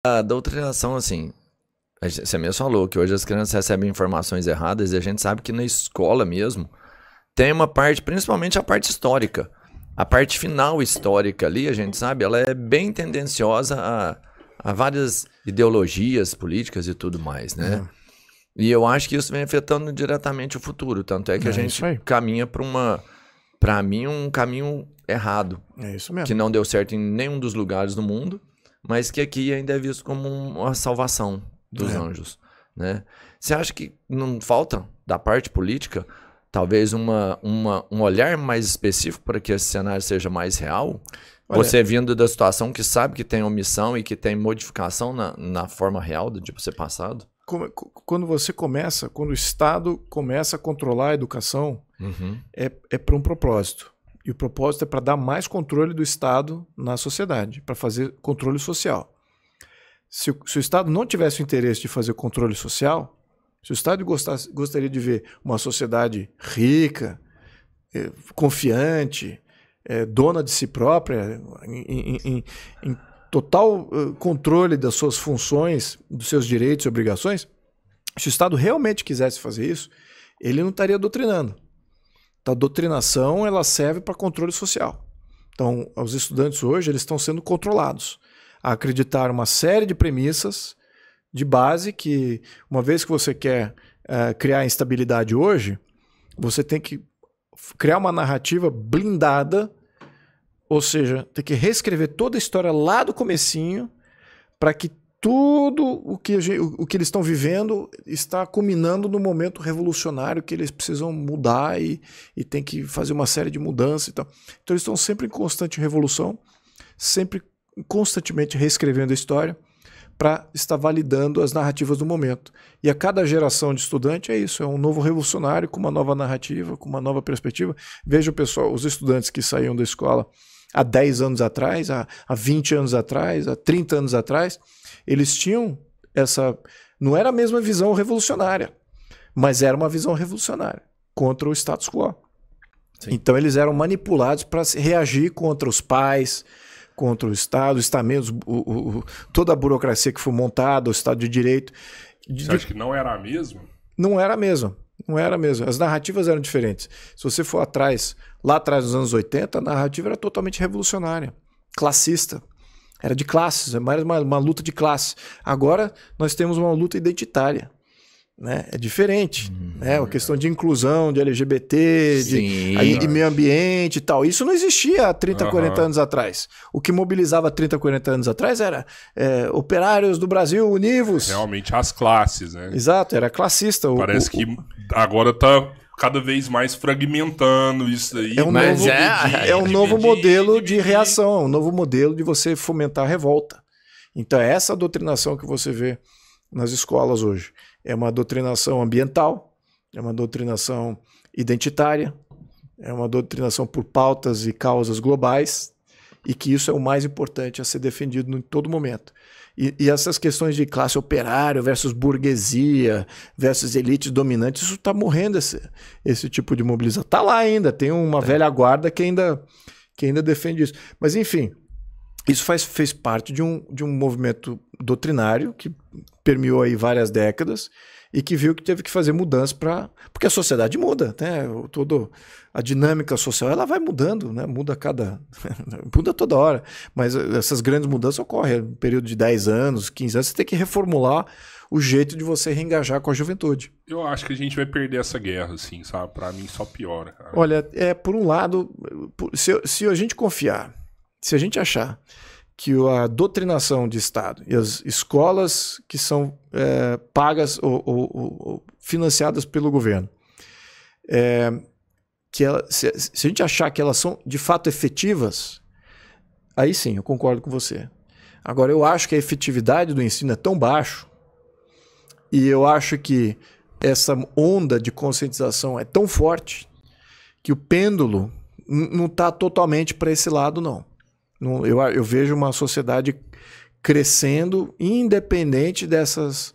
Ah, assim, a doutrinação, assim, você mesmo falou que hoje as crianças recebem informações erradas e a gente sabe que na escola mesmo tem uma parte, principalmente a parte histórica. A parte final histórica ali, a gente sabe, ela é bem tendenciosa a, a várias ideologias políticas e tudo mais, né? É. E eu acho que isso vem afetando diretamente o futuro. Tanto é que é a gente caminha para uma. Para mim, um caminho errado. É isso mesmo. Que não deu certo em nenhum dos lugares do mundo mas que aqui ainda é visto como uma salvação dos é. anjos. Né? Você acha que não falta da parte política talvez uma, uma, um olhar mais específico para que esse cenário seja mais real? Olha, você vindo da situação que sabe que tem omissão e que tem modificação na, na forma real do tipo ser passado? Quando você começa, quando o Estado começa a controlar a educação, uhum. é, é para um propósito. E o propósito é para dar mais controle do Estado na sociedade, para fazer controle social. Se o, se o, Estado não tivesse o interesse de fazer controle social, se o Estado gostasse, gostaria de ver uma sociedade rica, eh, confiante, eh, dona de si própria, em, em, em total eh, controle das suas funções, dos seus direitos e obrigações, se o Estado realmente quisesse fazer isso, ele não estaria doutrinando a doutrinação ela serve para controle social. Então, os estudantes hoje eles estão sendo controlados a acreditar uma série de premissas de base que, uma vez que você quer uh, criar instabilidade hoje, você tem que criar uma narrativa blindada, ou seja, tem que reescrever toda a história lá do comecinho para que tudo o que, o que eles estão vivendo está culminando no momento revolucionário que eles precisam mudar e, e tem que fazer uma série de mudanças e tal. Então eles estão sempre em constante revolução, sempre constantemente reescrevendo a história para estar validando as narrativas do momento. E a cada geração de estudante é isso, é um novo revolucionário com uma nova narrativa, com uma nova perspectiva. Veja o pessoal, os estudantes que saíram da escola há 10 anos atrás, há, há 20 anos atrás, há 30 anos atrás, eles tinham essa. Não era a mesma visão revolucionária, mas era uma visão revolucionária contra o status quo. Sim. Então eles eram manipulados para reagir contra os pais, contra o Estado, os estamentos, o, o, toda a burocracia que foi montada, o Estado de Direito. De, Você acha que não era a mesma? Não era a mesma. Não era mesmo. As narrativas eram diferentes. Se você for atrás, lá atrás dos anos 80, a narrativa era totalmente revolucionária, classista. Era de classes, era é mais uma, uma luta de classe. Agora nós temos uma luta identitária né? É diferente, uhum. né? questão de inclusão, de LGBT, de, aí, de, meio ambiente e tal. Isso não existia há 30, uhum. 40 anos atrás. O que mobilizava 30, 40 anos atrás era é, operários do Brasil univos. Realmente as classes, né? Exato, era classista. Parece o, que agora tá cada vez mais fragmentando isso aí. É um Mas novo, é, é, é um é novo dividir, modelo dividir. de reação, um novo modelo de você fomentar a revolta. Então é essa doutrinação que você vê nas escolas hoje. É uma doutrinação ambiental, é uma doutrinação identitária, é uma doutrinação por pautas e causas globais, e que isso é o mais importante a ser defendido em todo momento. E, e essas questões de classe operária versus burguesia, versus elites dominantes, isso está morrendo esse, esse tipo de mobilização. Está lá ainda, tem uma é. velha guarda que ainda, que ainda defende isso. Mas, enfim, isso faz, fez parte de um, de um movimento doutrinário que permeou aí várias décadas e que viu que teve que fazer mudanças para porque a sociedade muda né todo a dinâmica social ela vai mudando né muda cada muda toda hora mas eh, essas grandes mudanças ocorrem um período de 10 anos 15 anos você tem que reformular o jeito de você reengajar com a juventude eu acho que a gente vai perder essa guerra assim sabe para mim só piora cara. olha é por um lado eh, se, se a gente confiar se a gente achar que a doutrinação de Estado e as escolas que são é, pagas ou, ou, ou, financiadas pelo governo, é, que ela, se, se a gente achar que elas são de fato efetivas, aí sim, eu concordo com você. Agora, eu acho que a efetividade do ensino é tão baixo e eu acho que essa onda de conscientização é tão forte que o pêndulo não está totalmente para esse lado, não. Eu, eu vejo uma sociedade crescendo, independente dessas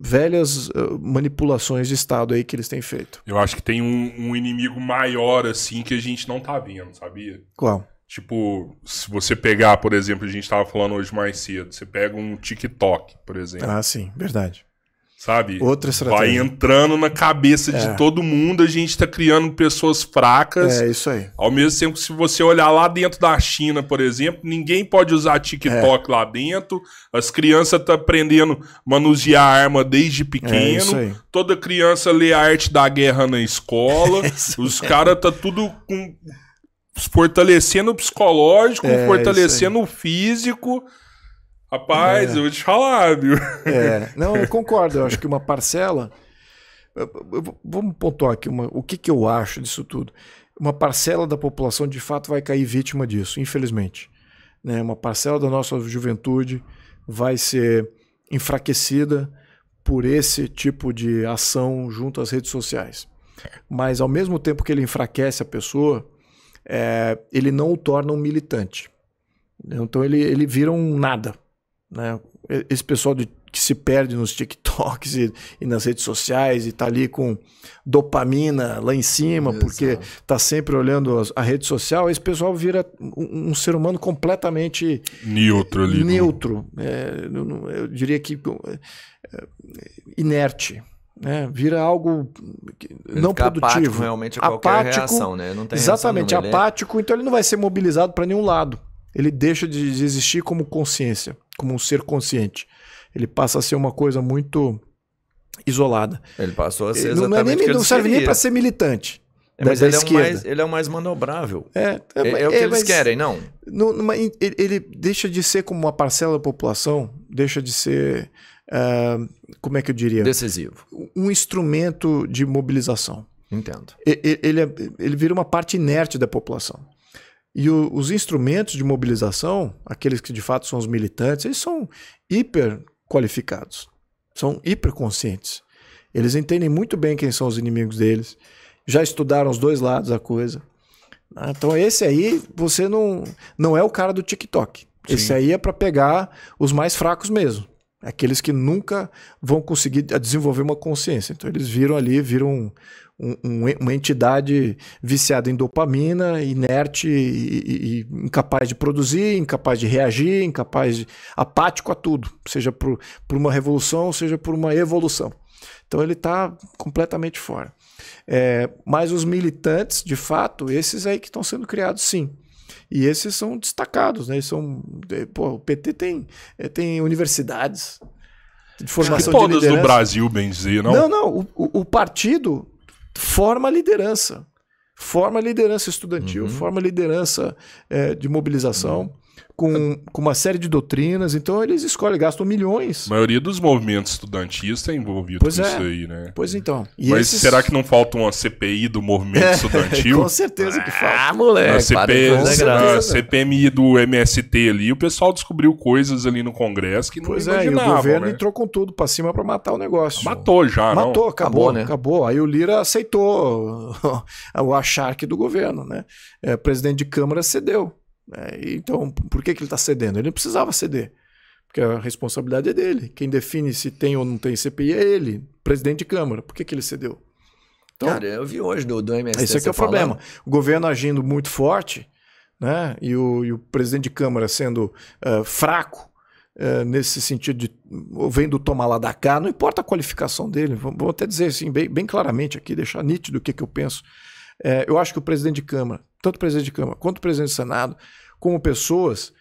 velhas eh, manipulações de Estado aí que eles têm feito. Eu acho que tem um, um inimigo maior, assim, que a gente não tá vendo, sabia? Qual? Tipo, se você pegar, por exemplo, a gente estava falando hoje mais cedo, você pega um TikTok, por exemplo. Ah, sim, verdade sabe? Outra estratégia. Vai entrando na cabeça é. de todo mundo, a gente está criando pessoas fracas. É isso aí. Ao mesmo tempo que se você olhar lá dentro da China, por exemplo, ninguém pode usar TikTok é. lá dentro. As crianças estão tá aprendendo manusear arma desde pequeno. É Toda criança lê a arte da guerra na escola. É Os caras tá tudo com fortalecendo o psicológico, é, fortalecendo o físico. Rapaz, é. eu vou te falar, viu? É, não, eu concordo. Eu acho que uma parcela. Vamos pontuar aqui uma, o que, que eu acho disso tudo. Uma parcela da população de fato vai cair vítima disso, infelizmente. Né? Uma parcela da nossa juventude vai ser enfraquecida por esse tipo de ação junto às redes sociais. Mas ao mesmo tempo que ele enfraquece a pessoa, é, ele não o torna um militante. Então ele, ele vira um nada. Né? Esse pessoal de, que se perde nos TikToks e, e, nas redes sociais e tá ali com dopamina lá em cima, Exato. porque tá sempre olhando a, a, rede social, esse pessoal vira um, um ser humano completamente neutro ali. Né? Neutro. É, eu, eu, diria que é, inerte. Né? Vira algo não produtivo. Apático, realmente a qualquer apático, reação, né? Não tem exatamente, apático, então ele não vai ser mobilizado para nenhum lado. Ele deixa de existir como consciência como um ser consciente. Ele passa a ser uma coisa muito isolada. Ele passou a ser exatamente não, é nem, não serve seria. nem para ser militante. É, mas ele, esquerda. É o mais, ele é o mais manobrável. É, é, é, é o é, que eles querem, não? No, numa, ele, ele, deixa de ser como uma parcela da população, deixa de ser, uh, como é que eu diria? Decisivo. Um instrumento de mobilização. Entendo. Ele, ele, é, ele vira uma parte inerte da população. E o, os instrumentos de mobilização, aqueles que de fato são os militantes, eles são hiper qualificados, são hiper conscientes Eles entendem muito bem quem são os inimigos deles, já estudaram os dois lados da coisa. Né? Então esse aí você não não é o cara do TikTok. Sim. Esse aí é para pegar os mais fracos mesmo. Aqueles que nunca vão conseguir desenvolver uma consciência. Então, eles viram ali, viram um, um, uma entidade viciada em dopamina, inerte e, e, e, incapaz de produzir, incapaz de reagir, incapaz de. apático a tudo, seja por, por uma revolução, seja por uma evolução. Então ele está completamente fora. É, mas os militantes, de fato, esses aí que estão sendo criados, sim. E esses são destacados, né? são, é, pô, o PT tem, é, tem universidades de formação Acho que todas de liderança. do Brasil, bem dizer, não? Não, não. O, o, o partido forma liderança. Forma liderança estudantil, uhum. forma liderança é, de mobilização. Uhum com, com uma série de doutrinas, então eles escolhem, gastam milhões. A maioria dos movimentos estudantistas é envolvido pois com é. isso aí, né? Pois então. E Mas esses... será que não falta uma CPI do movimento é, estudantil? com certeza que falta. Ah, moleque. A, CP... CPMI do MST ali, o pessoal descobriu coisas ali no Congresso que não pois é, e o governo né? entrou com tudo pra cima pra matar o negócio. Matou já, Matou, não? Matou, acabou, acabou, né? Acabou. Aí o Lira aceitou o acharque do governo, né? É, presidente de Câmara cedeu. Né? então, por que, que ele está cedendo? Ele não precisava ceder, porque a responsabilidade é dele. Quem define se tem ou não tem CPI é ele, presidente de Câmara. Por que, que ele cedeu? Então, Cara, eu vi hoje do, do MST. Esse é que é o falando. problema. O governo agindo muito forte né? e, o, e o presidente de Câmara sendo uh, fraco. Eh, nesse sentido de vendo tomar lá da cá, não importa a qualificação dele, vou, até dizer assim, bem, bem claramente aqui, deixar nítido o que, que eu penso. É, eu acho que o presidente de Câmara tanto presidente de Câmara quanto presidente do Senado, como pessoas,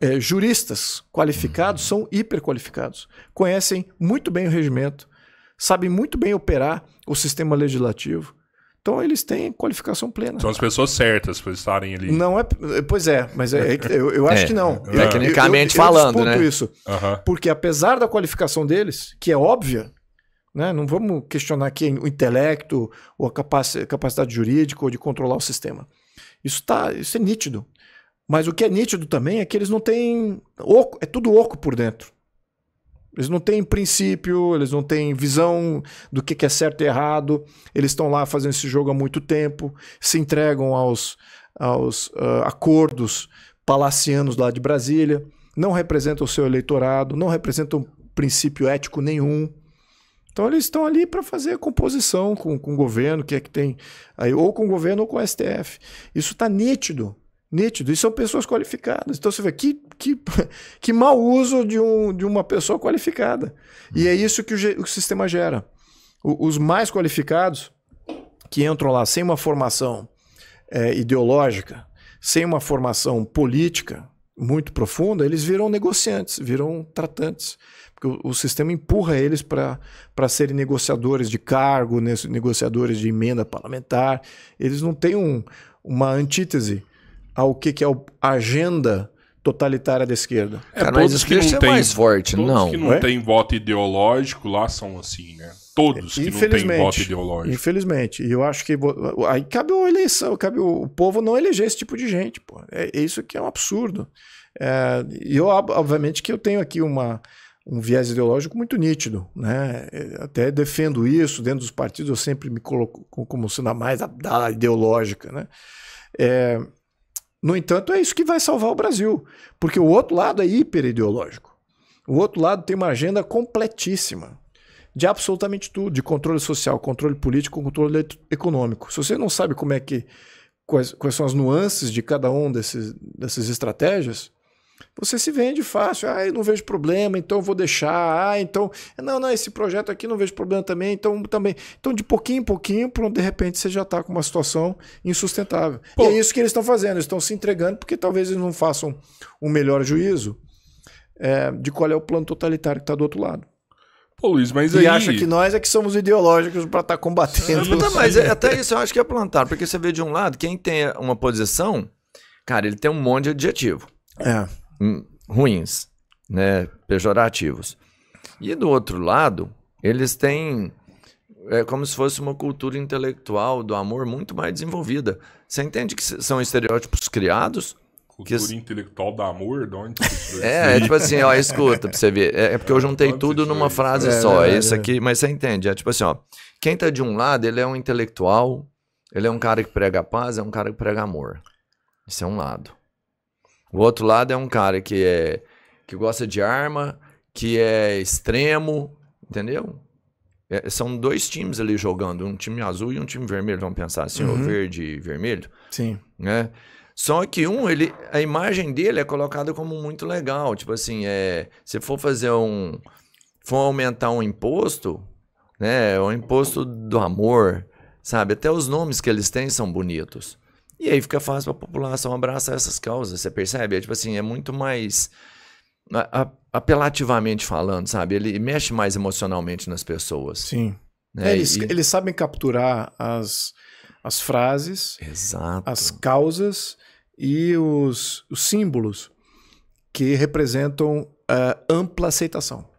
é, juristas qualificados, uhum. são hiperqualificados. Conhecem muito bem o regimento, sabem muito bem operar o sistema legislativo. Então eles têm qualificação plena. São as pessoas certas para estarem ali. Não é, é, pois é, mas é, é eu, eu, acho é, que não. Tecnicamente eu, eu, falando, né? isso, porque apesar da qualificação deles, que é óbvia, né? Não vamos questionar aqui o intelecto ou a capacidade jurídica ou de controlar o sistema. Isso, tá, isso é nítido. Mas o que é nítido também é que eles não têm. Oco, é tudo oco por dentro. Eles não têm princípio, eles não têm visão do que é certo e errado. Eles estão lá fazendo esse jogo há muito tempo, se entregam aos, aos uh, acordos palacianos lá de Brasília, não representam o seu eleitorado, não representam princípio ético nenhum. Então eles estão ali para fazer composição com, com o governo, que é que tem aí, ou com o governo ou com o STF. Isso está nítido, nítido. E são pessoas qualificadas. Então você vê que, que, que mau uso de, um, de uma pessoa qualificada. E é isso que o, o sistema gera. O, os mais qualificados que entram lá sem uma formação é, ideológica, sem uma formação política muito profunda, eles viram negociantes, viram tratantes porque o, o sistema empurra eles para serem negociadores de cargo, negociadores de emenda parlamentar. Eles não têm um, uma antítese ao que, que é a agenda totalitária da esquerda. É, Cara, mas que esquerda não é mais forte, todos não. que não é? tem voto ideológico lá são assim, né? Todos que não têm voto ideológico. Infelizmente. E eu acho que aí cabe uma eleição, cabe o povo não eleger esse tipo de gente, pô. É, isso que é um absurdo. É, e é, eu, obviamente, que eu tenho aqui uma um viés ideológico muito nítido. Né? É, até defendo isso dentro dos partidos, eu sempre me coloco como sendo a mais da, ideológica. Né? É, no entanto, é isso que vai salvar o Brasil, porque o outro lado é hiperideológico. O outro lado tem uma agenda completíssima de absolutamente tudo, de controle social, controle político, controle econômico. Se você não sabe como é que quais, quais são as nuances de cada um desses, dessas estratégias, você se vende fácil. Ah, eu não vejo problema, então vou deixar. Ah, então. Não, não, esse projeto aqui não vejo problema também, então também. Então, de pouquinho em pouquinho, pronto, de repente você já está com uma situação insustentável. Pô. E é isso que eles estão fazendo, eles estão se entregando, porque talvez eles não façam um melhor juízo é, de qual é o plano totalitário que está do outro lado. Pô, Luiz, mas e aí... acha que nós é que somos ideológicos para estar tá combatendo. Não, não, mas é, até isso eu acho que é plantar, porque você vê de um lado, quem tem uma posição, cara, ele tem um monte de adjetivo. É. Hum, ruins, né, pejorativos. E do outro lado, eles têm é como se fosse uma cultura intelectual do amor muito mais desenvolvida. Você entende que são estereótipos criados? Cultura que... intelectual do amor? De onde é, é tipo assim, ó, escuta pra você ver. É, é porque eu juntei tudo numa frase é, só. É, é isso é aqui, mas você entende. É tipo assim, ó. Quem tá de um lado, ele é um intelectual, ele é um cara que prega paz, é um cara que prega amor. Isso é um lado. O outro lado é um cara que é que gosta de arma, que é extremo, entendeu? É, são dois times ali jogando, um time azul e um time vermelho, vamos pensar assim, uhum. ou verde e vermelho. Sim. Né? Só que um, ele, a imagem dele é colocada como muito legal. Tipo assim, é, se for fazer um. for aumentar um imposto, né? O é imposto do amor, sabe? Até os nomes que eles têm são bonitos. E aí fica fácil para a população abraçar essas causas, você percebe? É tipo assim, é muito mais apelativamente falando, sabe? Ele mexe mais emocionalmente nas pessoas. Sim. Né? É, eles, e... eles sabem capturar as, as frases, Exato. as causas e os, os símbolos que representam uh, ampla aceitação.